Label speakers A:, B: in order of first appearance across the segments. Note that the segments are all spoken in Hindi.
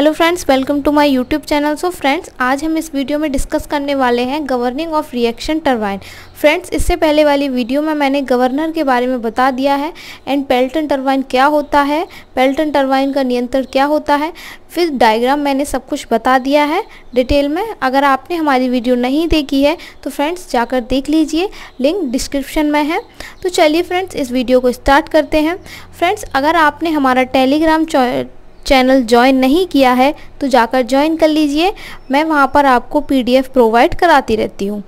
A: hello friends welcome to my YouTube channel so friends आज हम इस वीडियो में डिस्कस करने वाले हैं governing of reaction turbine friends इससे पहले वाली वीडियो में मैंने गवर्नर के बारे में बता दिया है एंड पेल्टन टरबाइन क्या होता है पेल्टन टरबाइन का नियंत्रण क्या होता है फिर डायग्राम मैंने सब कुछ बता दिया है डिटेल में अगर आपने हमारी वीडियो नहीं देखी है तो फ्रेंड्स जाकर देख लीजिए लिंक डिस्क्रिप्शन में है तो चलिए फ्रेंड्स इस वीडियो को स्टार्ट करते हैं फ्रेंड्स अगर आपने हमारा टेलीग्राम चैनल ज्वाइन नहीं किया है तो जाकर ज्वाइन कर लीजिए मैं वहाँ पर आपको पीडीएफ प्रोवाइड कराती रहती हूँ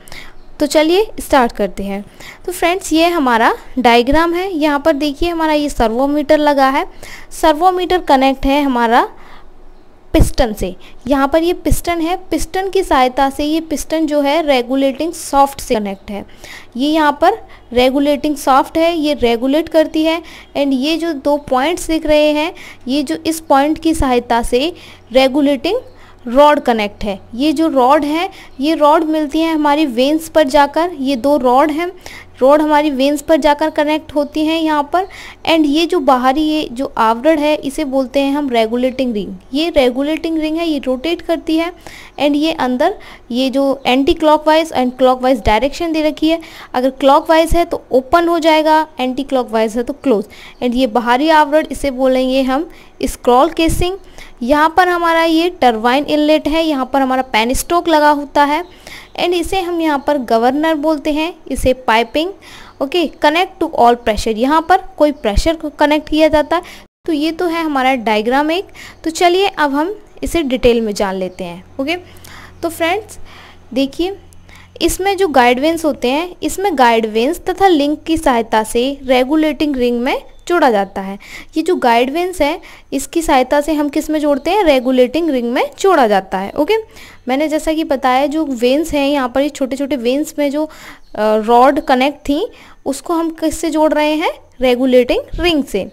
A: तो चलिए स्टार्ट करते हैं तो फ्रेंड्स ये हमारा डायग्राम है यहाँ पर देखिए हमारा ये सर्वोमीटर लगा है सर्वोमीटर कनेक्ट है हमारा पिस्टन से यहाँ पर ये पिस्टन है पिस्टन की सहायता से ये पिस्टन जो है रेगुलेटिंग सॉफ्ट से कनेक्ट है ये यहाँ पर रेगुलेटिंग सॉफ्ट है ये रेगुलेट करती है एंड ये जो दो पॉइंट्स दिख रहे हैं ये जो इस पॉइंट की सहायता से रेगुलेटिंग रॉड कनेक्ट है ये जो रॉड है ये रॉड मिलती है हमारी वेंस पर जाकर ये दो रॉड हैं रोड हमारी वेंस पर जाकर कनेक्ट होती हैं यहाँ पर एंड ये जो बाहरी ये जो आवरण है इसे बोलते हैं हम रेगुलेटिंग रिंग ये रेगुलेटिंग रिंग है ये रोटेट करती है एंड ये अंदर ये जो anti clockwise and clockwise direction दे रखी है अगर क्लॉकवाइज है तो ओपन हो जाएगा एंटी क्लॉकवाइज है तो क्लोज एंड ये बाहरी आवरण इसे बोलेंगे हम स्क्रॉल केसिंग यहाँ पर हमारा ये टर्वाइन इनलेट है यहाँ पर हमारा पेन स्टोक लगा होता है एंड इसे हम यहाँ पर गवर्नर बोलते हैं इसे piping okay connect to all pressure यहाँ पर कोई प्रेशर को कनेक्ट किया जाता है तो ये तो है हमारा डायग्राम एक तो चलिए अब हम इसे डिटेल में जान लेते हैं ओके तो फ्रेंड्स देखिए इसमें जो गाइडवेंस होते हैं इसमें गाइडवेंस तथा लिंक की सहायता से रेगुलेटिंग रिंग में जोड़ा जाता है ये जो गाइड वेंस है इसकी सहायता से हम किस में जोड़ते हैं रेगुलेटिंग रिंग में जोड़ा जाता है ओके मैंने जैसा कि बताया जो वेंस हैं यहाँ पर ये छोटे छोटे वेंस में जो रॉड कनेक्ट थी उसको हम किससे जोड़ रहे हैं रेगुलेटिंग रिंग से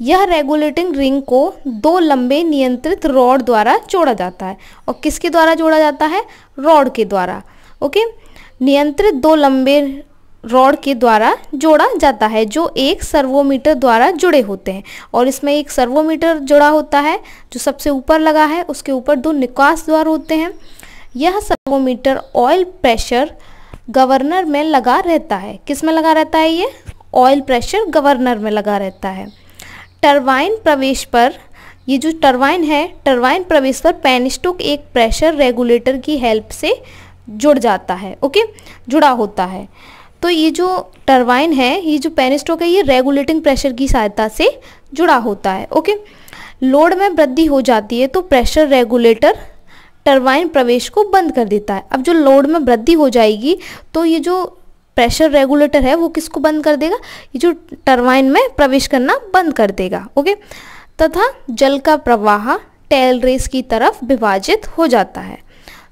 A: यह रेगुलेटिंग रिंग को दो लंबे नियंत्रित रॉड द्वारा जोड़ा जाता है और किसके द्वारा जोड़ा जाता है रॉड के द्वारा ओके नियंत्रित दो लंबे रॉड के द्वारा जोड़ा जाता है जो एक सर्वोमीटर द्वारा जुड़े होते हैं और इसमें एक सर्वोमीटर जुड़ा होता है जो सबसे ऊपर लगा है उसके ऊपर दो निकास द्वार होते हैं यह सर्वोमीटर ऑयल प्रेशर गवर्नर में लगा रहता है किस में लगा रहता है ये ऑयल प्रेशर गवर्नर में लगा रहता है टर्वाइन प्रवेश पर ये जो टर्वाइन है टर्वाइन प्रवेश पर पेनिस्टोक एक प्रेशर रेगुलेटर की हेल्प से जुड़ जाता है ओके जुड़ा होता है तो ये जो टरबाइन है ये जो पेनिस्टोक है ये रेगुलेटिंग प्रेशर की सहायता से जुड़ा होता है ओके लोड में वृद्धि हो जाती है तो प्रेशर रेगुलेटर टरबाइन प्रवेश को बंद कर देता है अब जो लोड में वृद्धि हो जाएगी तो ये जो प्रेशर रेगुलेटर है वो किसको बंद कर देगा ये जो टरबाइन में प्रवेश करना बंद कर देगा ओके तथा जल का प्रवाह टेल रेस की तरफ विभाजित हो जाता है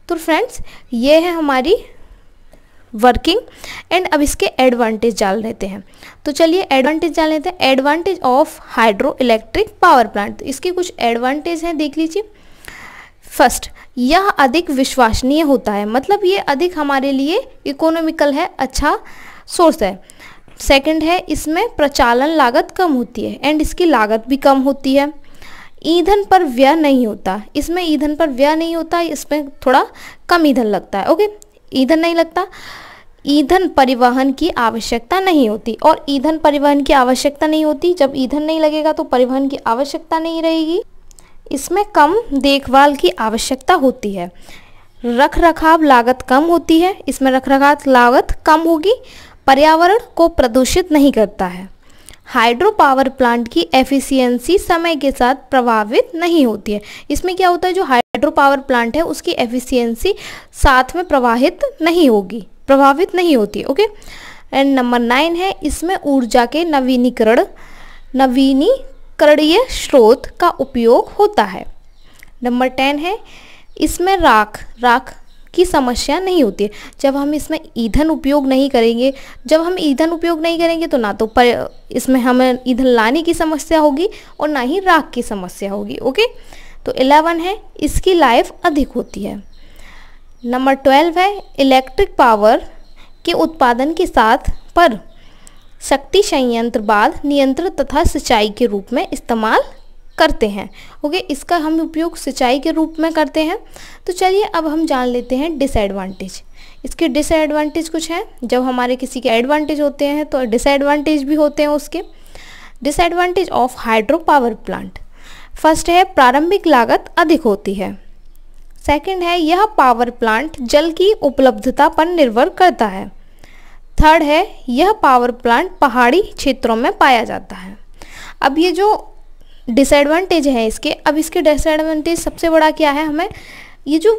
A: तो फ्रेंड्स ये है हमारी वर्किंग एंड अब इसके एडवांटेज जान लेते हैं तो चलिए एडवांटेज जान लेते हैं advantage of hydro electric power plant इसके कुछ एडवांटेज हैं देख लीजिए फर्स्ट यह अधिक विश्वसनीय होता है मतलब ये अधिक हमारे लिए इकोनॉमिकल है अच्छा सोर्स है सेकंड है इसमें प्रचालन लागत कम होती है एंड इसकी लागत भी कम होती है ईंधन पर व्यय नहीं होता इसमें ईंधन पर व्यय नहीं होता इसमें थोड़ा कम ईंधन लगता है ओके ईंधन नहीं लगता ईंधन परिवहन की आवश्यकता नहीं होती और ईंधन परिवहन की आवश्यकता नहीं होती जब ईंधन नहीं लगेगा तो परिवहन की आवश्यकता नहीं रहेगी इसमें कम देखभाल की आवश्यकता होती है रख रखाव लागत कम होती है इसमें रख रखाव लागत कम होगी पर्यावरण को प्रदूषित नहीं करता है हाइड्रो पावर प्लांट की एफिशिएंसी समय के साथ प्रभावित नहीं होती है इसमें क्या होता है जो हाइड्रो पावर प्लांट है उसकी एफिशिएंसी साथ में प्रवाहित नहीं होगी प्रभावित नहीं होती ओके एंड नंबर नाइन है इसमें ऊर्जा के नवीनीकरण नवीनीकरणीय स्रोत का उपयोग होता है नंबर टेन है इसमें राख राख की समस्या नहीं होती है जब हम इसमें ईंधन उपयोग नहीं करेंगे जब हम ईंधन उपयोग नहीं करेंगे तो ना तो पर इसमें हमें ईंधन लाने की समस्या होगी और ना ही राख की समस्या होगी ओके तो इलेवन है इसकी लाइफ अधिक होती है नंबर ट्वेल्व है इलेक्ट्रिक पावर के उत्पादन के साथ पर शक्ति संयंत्र बाद नियंत्रण तथा सिंचाई के रूप में इस्तेमाल करते हैं ओके इसका हम उपयोग सिंचाई के रूप में करते हैं तो चलिए अब हम जान लेते हैं डिसएडवांटेज इसके डिसएडवांटेज कुछ हैं जब हमारे किसी के एडवांटेज होते हैं तो डिसएडवांटेज भी होते हैं उसके disadvantage of hydro power plant first है प्रारंभिक लागत अधिक होती है सेकंड है यह पावर प्लांट जल की उपलब्धता पर निर्भर करता है थर्ड है यह पावर प्लांट पहाड़ी क्षेत्रों में पाया जाता है अब ये जो डिसएडवांटेज हैं इसके अब इसके डिसएडवांटेज सबसे बड़ा क्या है हमें ये जो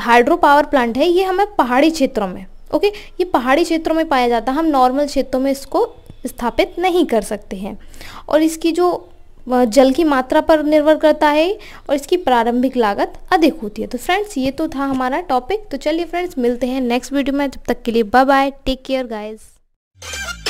A: हाइड्रो पावर प्लांट है ये हमें पहाड़ी क्षेत्रों में ओके ये पहाड़ी क्षेत्रों में पाया जाता है हम नॉर्मल क्षेत्रों में इसको स्थापित नहीं कर सकते हैं और इसकी जो जल की मात्रा पर निर्भर करता है और इसकी प्रारंभिक लागत अधिक होती है तो फ्रेंड्स ये तो था हमारा टॉपिक तो चलिए फ्रेंड्स मिलते हैं नेक्स्ट वीडियो में जब तक के लिए bye bye take care guys